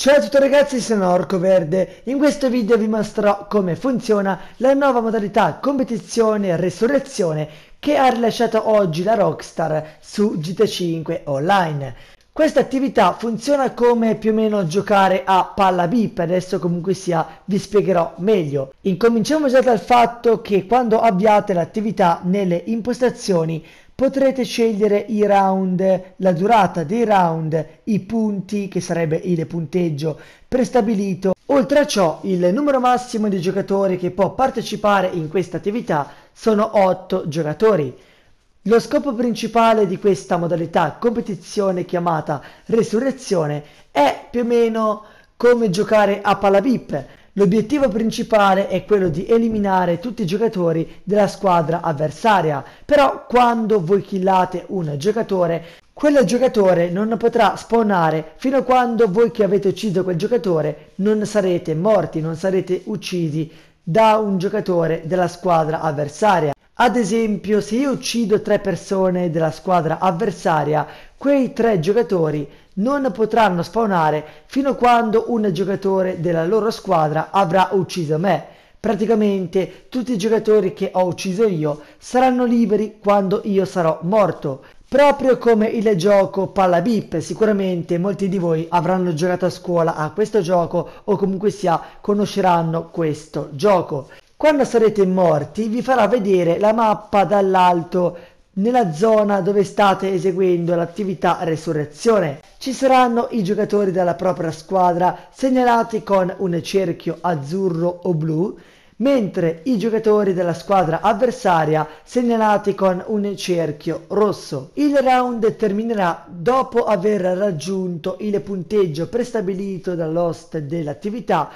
Ciao a tutti ragazzi, sono Orco Verde. In questo video vi mostrerò come funziona la nuova modalità competizione e resurrezione che ha rilasciato oggi la Rockstar su GTA 5 Online. Questa attività funziona come più o meno giocare a palla bip, adesso comunque sia vi spiegherò meglio. Incominciamo già dal fatto che quando avviate l'attività nelle impostazioni potrete scegliere i round, la durata dei round, i punti che sarebbe il punteggio prestabilito. Oltre a ciò il numero massimo di giocatori che può partecipare in questa attività sono 8 giocatori. Lo scopo principale di questa modalità competizione chiamata Resurrezione è più o meno come giocare a palabip, L'obiettivo principale è quello di eliminare tutti i giocatori della squadra avversaria, però quando voi killate un giocatore, quel giocatore non potrà spawnare fino a quando voi che avete ucciso quel giocatore non sarete morti, non sarete uccisi da un giocatore della squadra avversaria. Ad esempio, se io uccido tre persone della squadra avversaria, quei tre giocatori non potranno spawnare fino a quando un giocatore della loro squadra avrà ucciso me. Praticamente tutti i giocatori che ho ucciso io saranno liberi quando io sarò morto. Proprio come il gioco Palla Bip, sicuramente molti di voi avranno giocato a scuola a questo gioco o comunque sia conosceranno questo gioco. Quando sarete morti vi farà vedere la mappa dall'alto nella zona dove state eseguendo l'attività resurrezione. Ci saranno i giocatori della propria squadra segnalati con un cerchio azzurro o blu, mentre i giocatori della squadra avversaria segnalati con un cerchio rosso. Il round terminerà dopo aver raggiunto il punteggio prestabilito dall'host dell'attività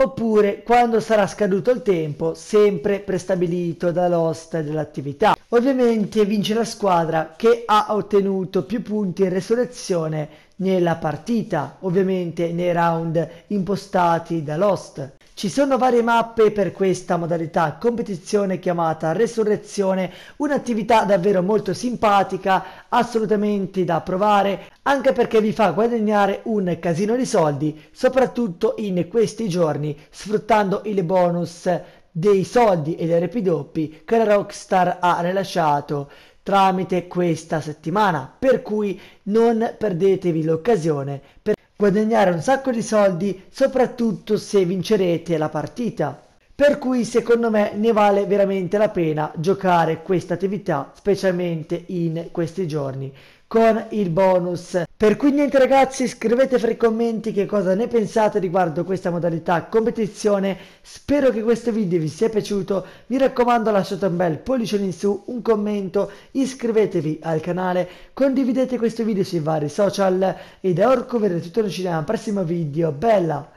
oppure quando sarà scaduto il tempo, sempre prestabilito dall'host dell'attività. Ovviamente vince la squadra che ha ottenuto più punti in resurrezione nella partita, ovviamente nei round impostati dall'host. Ci sono varie mappe per questa modalità competizione chiamata Resurrezione, un'attività davvero molto simpatica, assolutamente da provare, anche perché vi fa guadagnare un casino di soldi, soprattutto in questi giorni, sfruttando il bonus dei soldi e dei repidoppi che la Rockstar ha rilasciato tramite questa settimana, per cui non perdetevi l'occasione per guadagnare un sacco di soldi, soprattutto se vincerete la partita. Per cui secondo me ne vale veramente la pena giocare questa attività, specialmente in questi giorni con il bonus. Per cui niente ragazzi, scrivete fra i commenti che cosa ne pensate riguardo questa modalità competizione. Spero che questo video vi sia piaciuto. Mi raccomando lasciate un bel pollice in su, un commento, iscrivetevi al canale, condividete questo video sui vari social e da Orco vedrete tutto noi ci vediamo al prossimo video. Bella!